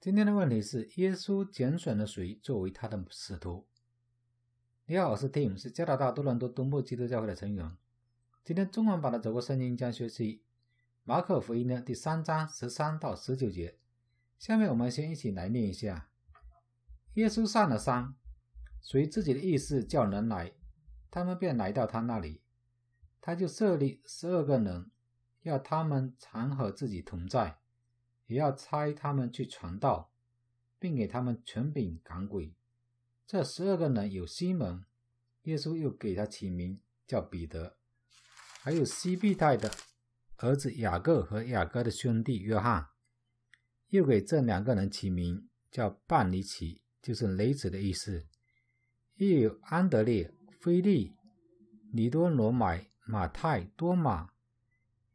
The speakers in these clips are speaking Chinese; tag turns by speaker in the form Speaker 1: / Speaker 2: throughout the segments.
Speaker 1: 今天的问题是：耶稣拣选了谁作为他的使徒？你好，我是 Tim，是加拿大多伦多东部基督教会的成员。今天中文版的《走过圣经》将学习。马可福音的第三章十三到十九节，下面我们先一起来念一下。耶稣上了山，随自己的意思叫人来，他们便来到他那里。他就设立十二个人，要他们常和自己同在，也要差他们去传道，并给他们权柄赶鬼。这十二个人有西门，耶稣又给他起名叫彼得，还有西庇太的。儿子雅各和雅各的兄弟约翰，又给这两个人起名叫半尼奇，就是雷子的意思。又有安德烈、菲利、尼多罗买、马泰、多马、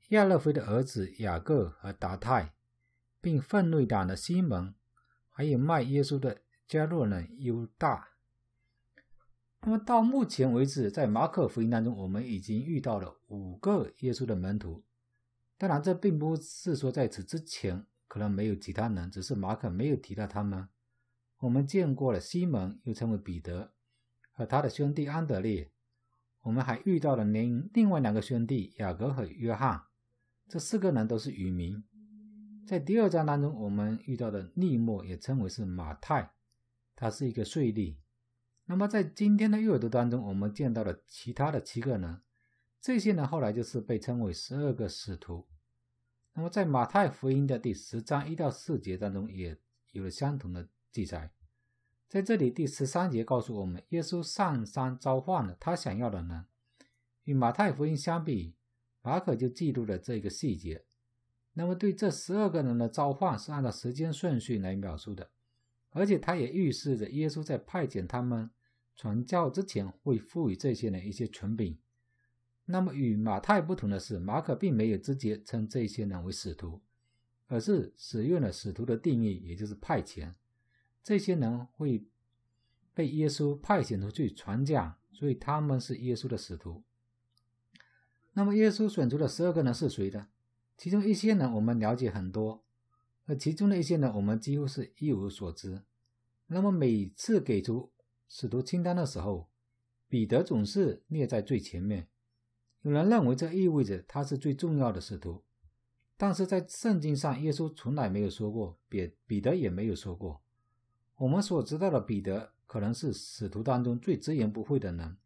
Speaker 1: 亚勒菲的儿子雅各和达泰，并愤怒党的西门，还有卖耶稣的加洛人犹大。那么到目前为止，在马可福音当中，我们已经遇到了五个耶稣的门徒。当然，这并不是说在此之前可能没有其他人，只是马可没有提到他们。我们见过了西蒙，又称为彼得和他的兄弟安德烈。我们还遇到了另另外两个兄弟雅各和约翰。这四个人都是渔民。在第二章当中，我们遇到的利莫也称为是马太，他是一个税吏。那么在今天的阅读当中，我们见到了其他的七个人，这些呢，后来就是被称为十二个使徒。那么，在马太福音的第十章一到四节当中，也有了相同的记载。在这里，第十三节告诉我们，耶稣上山召唤了他想要的人。与马太福音相比，马可就记录了这个细节。那么，对这十二个人的召唤是按照时间顺序来描述的，而且他也预示着耶稣在派遣他们传教之前会赋予这些人一些权柄。那么与马太不同的是，马可并没有直接称这些人为使徒，而是使用了使徒的定义，也就是派遣。这些人会被耶稣派遣出去传教，所以他们是耶稣的使徒。那么耶稣选出的十二个人是谁的？其中一些人我们了解很多，而其中的一些人我们几乎是一无所知。那么每次给出使徒清单的时候，彼得总是列在最前面。有人认为这意味着他是最重要的使徒，但是在圣经上，耶稣从来没有说过，彼彼得也没有说过。我们所知道的彼得可能是使徒当中最直言不讳的人。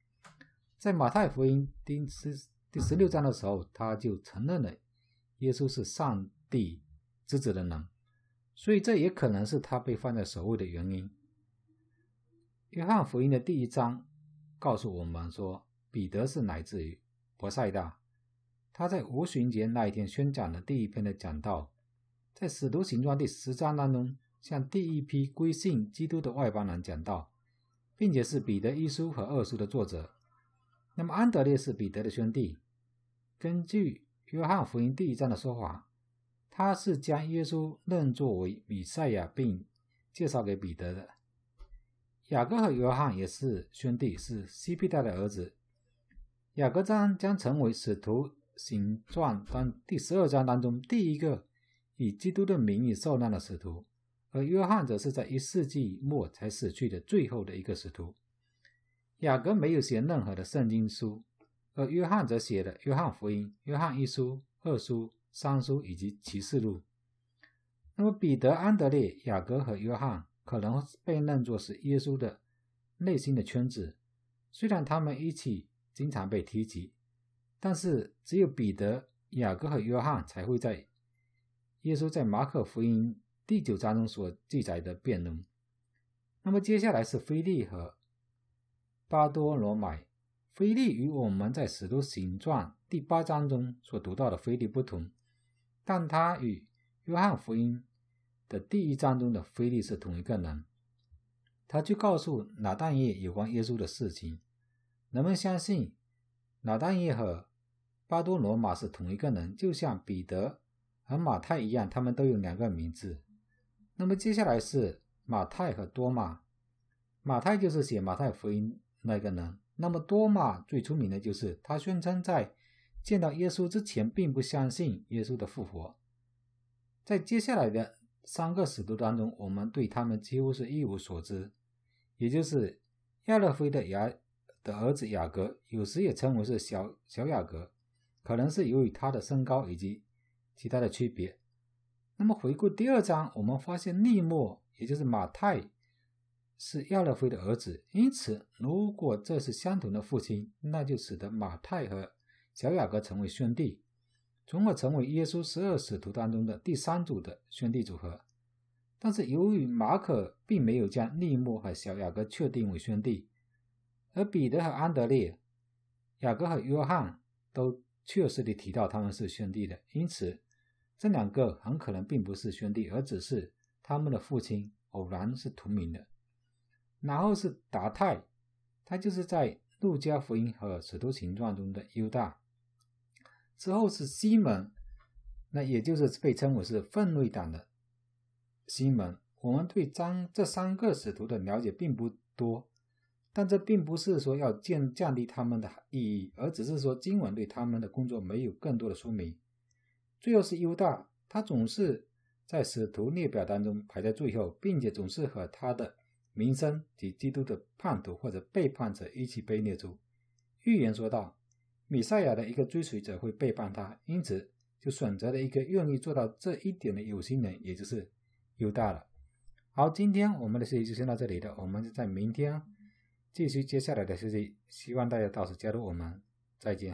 Speaker 1: 在马太福音第十第十六章的时候，他就承认了耶稣是上帝之子的人，所以这也可能是他被放在首位的原因。约翰福音的第一章告诉我们说，彼得是来自于。博赛大，他在五旬节那一天宣讲的第一篇的讲道，在使徒行传第十章当中，向第一批归信基督的外邦人讲道，并且是彼得一书和二书的作者。那么安德烈是彼得的兄弟，根据约翰福音第一章的说法，他是将耶稣认作为比赛亚，并介绍给彼得的。雅各和约翰也是兄弟，是西庇道的儿子。雅各章将成为使徒行传当第十二章当中第一个以基督的名义受难的使徒，而约翰则是在一世纪末才死去的最后的一个使徒。雅各没有写任何的圣经书，而约翰则写了约翰福音、约翰一书、二书、三书以及启示录。那么彼得、安德烈、雅各和约翰可能被认作是耶稣的内心的圈子，虽然他们一起。经常被提及，但是只有彼得、雅各和约翰才会在耶稣在马可福音第九章中所记载的辩论。那么接下来是菲利和巴多罗买。菲利与我们在《使徒行传》第八章中所读到的菲利不同，但他与《约翰福音》的第一章中的菲利是同一个人。他去告诉拿但业有关耶稣的事情。人们相信，老当也和巴多罗马是同一个人，就像彼得和马太一样，他们都有两个名字。那么接下来是马太和多马，马太就是写《马太福音》那个人。那么多马最出名的就是他宣称在见到耶稣之前并不相信耶稣的复活。在接下来的三个使徒当中，我们对他们几乎是一无所知，也就是亚勒菲的亚。的儿子雅各，有时也称为是小小雅各，可能是由于他的身高以及其他的区别。那么回顾第二章，我们发现利莫也就是马太是亚勒菲的儿子，因此如果这是相同的父亲，那就使得马太和小雅各成为兄弟，从而成为耶稣十二使徒当中的第三组的兄弟组合。但是由于马可并没有将利莫和小雅各确定为兄弟。而彼得和安德烈、雅各和约翰都确实的提到他们是兄弟的，因此这两个很可能并不是兄弟，而只是他们的父亲偶然是同名的。然后是达泰，他就是在路加福音和使徒行传中的犹大。之后是西门，那也就是被称为是分锐党的西门。我们对张这三个使徒的了解并不多。但这并不是说要降降低他们的意义，而只是说经文对他们的工作没有更多的说明。最后是犹大，他总是在使徒列表当中排在最后，并且总是和他的名声及基督的叛徒或者背叛者一起被列出。预言说到，米赛亚的一个追随者会背叛他，因此就选择了一个愿意做到这一点的有心人，也就是犹大了。好，今天我们的事情就先到这里了，我们就在明天。继续接下来的录制，希望大家到时加入我们，再见。